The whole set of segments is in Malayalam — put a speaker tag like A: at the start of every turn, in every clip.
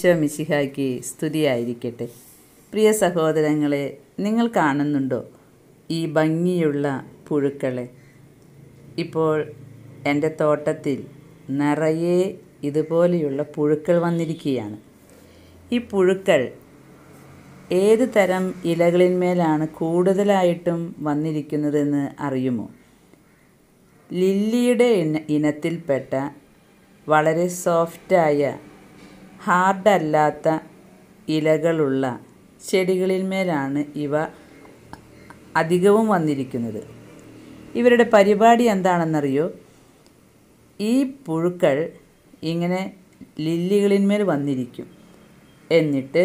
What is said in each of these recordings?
A: ഈശോ മിശിഹായ്ക്ക് സ്തുതിയായിരിക്കട്ടെ പ്രിയ സഹോദരങ്ങളെ നിങ്ങൾ കാണുന്നുണ്ടോ ഈ ഭംഗിയുള്ള പുഴുക്കളെ ഇപ്പോൾ എൻ്റെ തോട്ടത്തിൽ നിറയെ ഇതുപോലെയുള്ള പുഴുക്കൾ വന്നിരിക്കുകയാണ് ഈ പുഴുക്കൾ ഏത് തരം ഇലകളിന്മേലാണ് കൂടുതലായിട്ടും വന്നിരിക്കുന്നതെന്ന് അറിയുമോ ലില്ലിയുടെ ഇന ഇനത്തിൽപ്പെട്ട വളരെ സോഫ്റ്റായ ഹാർഡല്ലാത്ത ഇലകളുള്ള ചെടികളിന്മേലാണ് ഇവ അധികവും വന്നിരിക്കുന്നത് ഇവരുടെ പരിപാടി എന്താണെന്നറിയോ ഈ പുഴുക്കൾ ഇങ്ങനെ ലില്ലികളിന്മേൽ വന്നിരിക്കും എന്നിട്ട്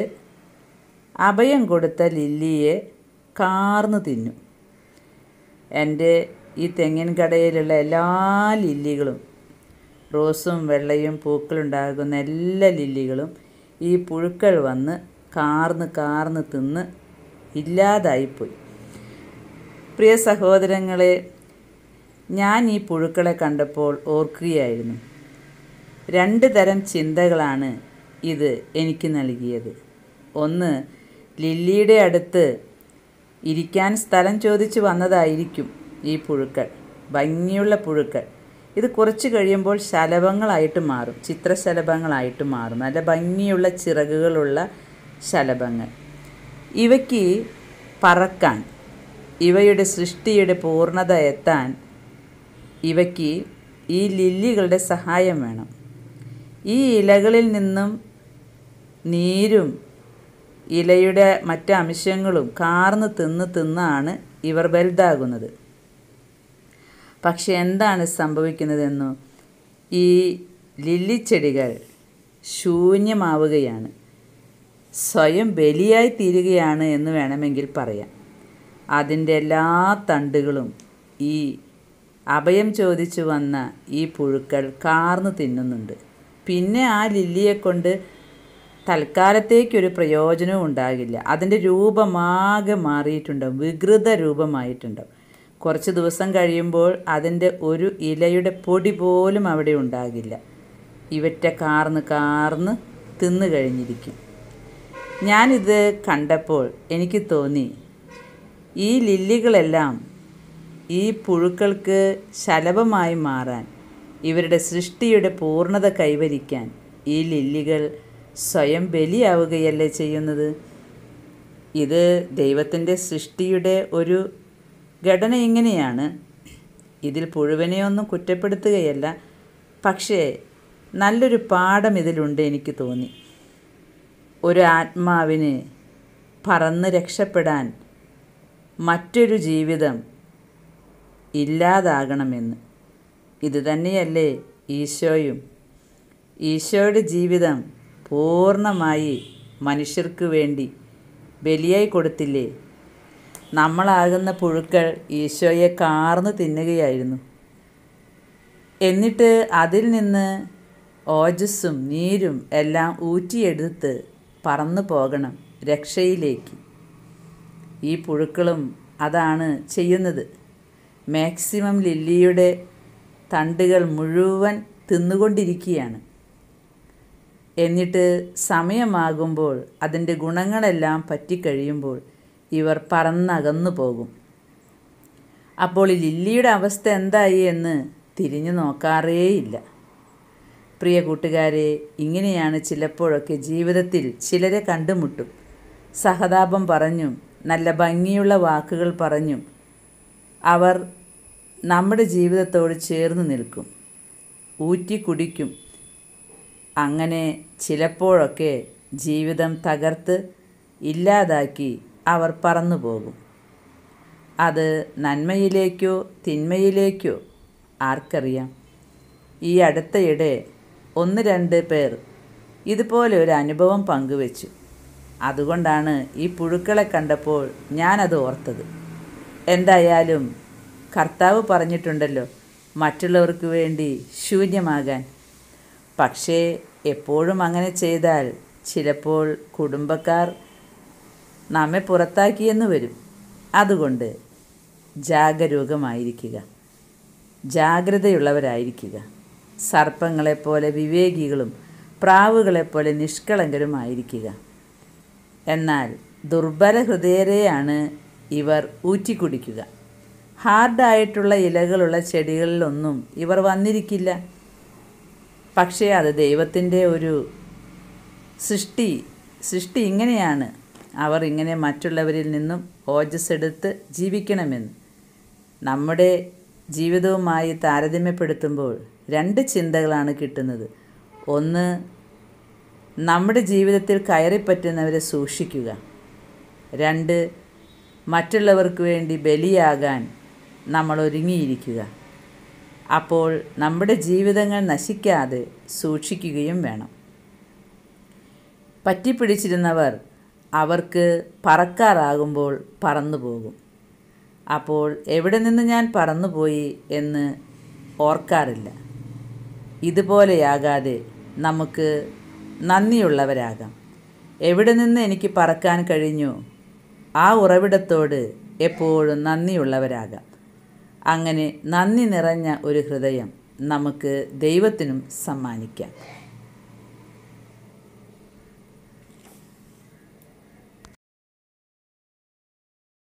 A: അഭയം കൊടുത്ത ലില്ലിയെ കാർന്നു തിന്നും എൻ്റെ ഈ തെങ്ങിൻ കടയിലുള്ള എല്ലാ ലില്ലികളും റോസും വെള്ളയും പൂക്കളുണ്ടാകുന്ന എല്ലാ ലില്ലികളും ഈ പുഴുക്കൾ വന്ന് കാർന്ന് കാർന്ന് തിന്ന് ഇല്ലാതായിപ്പോയി പ്രിയ സഹോദരങ്ങളെ ഞാൻ ഈ പുഴുക്കളെ കണ്ടപ്പോൾ ഓർക്കുകയായിരുന്നു രണ്ട് തരം ചിന്തകളാണ് ഇത് എനിക്ക് നൽകിയത് ഒന്ന് ലില്ലിയുടെ അടുത്ത് ഇരിക്കാൻ സ്ഥലം ചോദിച്ചു വന്നതായിരിക്കും ഈ പുഴുക്കൾ ഭംഗിയുള്ള പുഴുക്കൾ ഇത് കുറച്ച് കഴിയുമ്പോൾ ശലഭങ്ങളായിട്ട് മാറും ചിത്രശലഭങ്ങളായിട്ട് മാറും നല്ല ഭംഗിയുള്ള ചിറകുകളുള്ള ശലഭങ്ങൾ ഇവയ്ക്ക് പറക്കാൻ ഇവയുടെ സൃഷ്ടിയുടെ പൂർണ്ണത എത്താൻ ഇവയ്ക്ക് ഈ ലില്ലികളുടെ സഹായം വേണം ഈ ഇലകളിൽ നിന്നും നീരും ഇലയുടെ മറ്റ് അംശങ്ങളും കാർന്ന് തിന്ന് തിന്നാണ് ഇവർ വലുതാകുന്നത് പക്ഷെ എന്താണ് സംഭവിക്കുന്നതെന്നോ ഈ ലില്ലിച്ചെടികൾ ശൂന്യമാവുകയാണ് സ്വയം ബലിയായി തീരുകയാണ് എന്ന് വേണമെങ്കിൽ പറയാം അതിൻ്റെ എല്ലാ തണ്ടുകളും ഈ അഭയം ചോദിച്ചു വന്ന ഈ പുഴുക്കൾ കാർന്നു തിന്നുന്നുണ്ട് പിന്നെ ആ ലില്ലിയെ കൊണ്ട് തൽക്കാലത്തേക്കൊരു പ്രയോജനവും ഉണ്ടാകില്ല അതിൻ്റെ രൂപമാകെ മാറിയിട്ടുണ്ടാവും വികൃത രൂപമായിട്ടുണ്ടാവും കുറച്ച് ദിവസം കഴിയുമ്പോൾ അതിൻ്റെ ഒരു ഇലയുടെ പൊടി പോലും അവിടെ ഉണ്ടാകില്ല ഇവറ്റ കാർന്ന് കാർന്ന് തിന്നു കഴിഞ്ഞിരിക്കും ഞാനിത് കണ്ടപ്പോൾ എനിക്ക് തോന്നി ഈ ലില്ലികളെല്ലാം ഈ പുഴുക്കൾക്ക് ശലഭമായി മാറാൻ ഇവരുടെ സൃഷ്ടിയുടെ പൂർണ്ണത കൈവരിക്കാൻ ഈ ലില്ലികൾ സ്വയം ബലിയാവുകയല്ലേ ചെയ്യുന്നത് ഇത് ദൈവത്തിൻ്റെ സൃഷ്ടിയുടെ ഒരു ഘടന ഇങ്ങനെയാണ് ഇതിൽ പുഴുവനെയൊന്നും കുറ്റപ്പെടുത്തുകയല്ല പക്ഷേ നല്ലൊരു പാഠം ഇതിലുണ്ട് എനിക്ക് തോന്നി ഒരു ആത്മാവിന് പറന്ന് രക്ഷപ്പെടാൻ മറ്റൊരു ജീവിതം ഇല്ലാതാകണമെന്ന് ഇത് തന്നെയല്ലേ ഈശോയും ഈശോയുടെ ജീവിതം പൂർണ്ണമായി മനുഷ്യർക്ക് വേണ്ടി ബലിയായി കൊടുത്തില്ലേ നമ്മളാകുന്ന പുഴുക്കൾ ഈശോയെ കാർന്നു തിന്നുകയായിരുന്നു എന്നിട്ട് അതിൽ നിന്ന് ഓജസ്സും നീരും എല്ലാം ഊറ്റിയെടുത്ത് പറന്നു പോകണം രക്ഷയിലേക്ക് ഈ പുഴുക്കളും അതാണ് ചെയ്യുന്നത് മാക്സിമം ലില്ലിയുടെ തണ്ടുകൾ മുഴുവൻ തിന്നുകൊണ്ടിരിക്കുകയാണ് എന്നിട്ട് സമയമാകുമ്പോൾ അതിൻ്റെ ഗുണങ്ങളെല്ലാം പറ്റിക്കഴിയുമ്പോൾ ഇവർ പറന്നകന്നു പോകും അപ്പോൾ ലില്ലിയുടെ അവസ്ഥ എന്തായി എന്ന് തിരിഞ്ഞു നോക്കാറേയില്ല പ്രിയ കൂട്ടുകാരെ ഇങ്ങനെയാണ് ചിലപ്പോഴൊക്കെ ജീവിതത്തിൽ ചിലരെ കണ്ടുമുട്ടും സഹതാപം പറഞ്ഞും നല്ല ഭംഗിയുള്ള വാക്കുകൾ പറഞ്ഞും അവർ നമ്മുടെ ജീവിതത്തോട് ചേർന്ന് നിൽക്കും ഊറ്റി കുടിക്കും അങ്ങനെ ചിലപ്പോഴൊക്കെ ജീവിതം തകർത്ത് ഇല്ലാതാക്കി അവർ പറന്നുപോകും അത് നന്മയിലേക്കോ തിന്മയിലേക്കോ ആർക്കറിയാം ഈ അടുത്തയിടെ ഒന്ന് രണ്ട് പേർ ഇതുപോലെ ഒരു അനുഭവം പങ്കുവെച്ചു അതുകൊണ്ടാണ് ഈ പുഴുക്കളെ കണ്ടപ്പോൾ ഞാനത് ഓർത്തത് എന്തായാലും കർത്താവ് പറഞ്ഞിട്ടുണ്ടല്ലോ മറ്റുള്ളവർക്ക് വേണ്ടി ശൂന്യമാകാൻ പക്ഷേ എപ്പോഴും അങ്ങനെ ചെയ്താൽ ചിലപ്പോൾ കുടുംബക്കാർ നമ്മെ പുറത്താക്കിയെന്ന് വരും അതുകൊണ്ട് ജാഗരൂകമായിരിക്കുക ജാഗ്രതയുള്ളവരായിരിക്കുക സർപ്പങ്ങളെപ്പോലെ വിവേകികളും പ്രാവുകളെപ്പോലെ നിഷ്കളങ്കരുമായിരിക്കുക എന്നാൽ ദുർബല ഹൃദയരെയാണ് ഇവർ ഊറ്റിക്കുടിക്കുക ഹാർഡായിട്ടുള്ള ഇലകളുള്ള ചെടികളിലൊന്നും ഇവർ വന്നിരിക്കില്ല പക്ഷേ അത് ദൈവത്തിൻ്റെ ഒരു സൃഷ്ടി സൃഷ്ടി ഇങ്ങനെയാണ് അവർ ഇങ്ങനെ മറ്റുള്ളവരിൽ നിന്നും ഓജസ് എടുത്ത് ജീവിക്കണമെന്ന് നമ്മുടെ ജീവിതവുമായി താരതമ്യപ്പെടുത്തുമ്പോൾ രണ്ട് ചിന്തകളാണ് കിട്ടുന്നത് ഒന്ന് നമ്മുടെ ജീവിതത്തിൽ കയറിപ്പറ്റുന്നവരെ സൂക്ഷിക്കുക രണ്ട് മറ്റുള്ളവർക്ക് വേണ്ടി ബലിയാകാൻ നമ്മൾ ഒരുങ്ങിയിരിക്കുക അപ്പോൾ നമ്മുടെ ജീവിതങ്ങൾ നശിക്കാതെ സൂക്ഷിക്കുകയും വേണം പറ്റിപ്പിടിച്ചിരുന്നവർ അവർക്ക് പറക്കാറാകുമ്പോൾ പറന്നു പോകും അപ്പോൾ എവിടെ നിന്ന് ഞാൻ പറന്നുപോയി എന്ന് ഓർക്കാറില്ല ഇതുപോലെയാകാതെ നമുക്ക് നന്ദിയുള്ളവരാകാം എവിടെ നിന്ന് എനിക്ക് പറക്കാൻ കഴിഞ്ഞു ആ ഉറവിടത്തോട് എപ്പോഴും നന്ദിയുള്ളവരാകാം അങ്ങനെ നന്ദി നിറഞ്ഞ ഒരു ഹൃദയം നമുക്ക് ദൈവത്തിനും സമ്മാനിക്കാം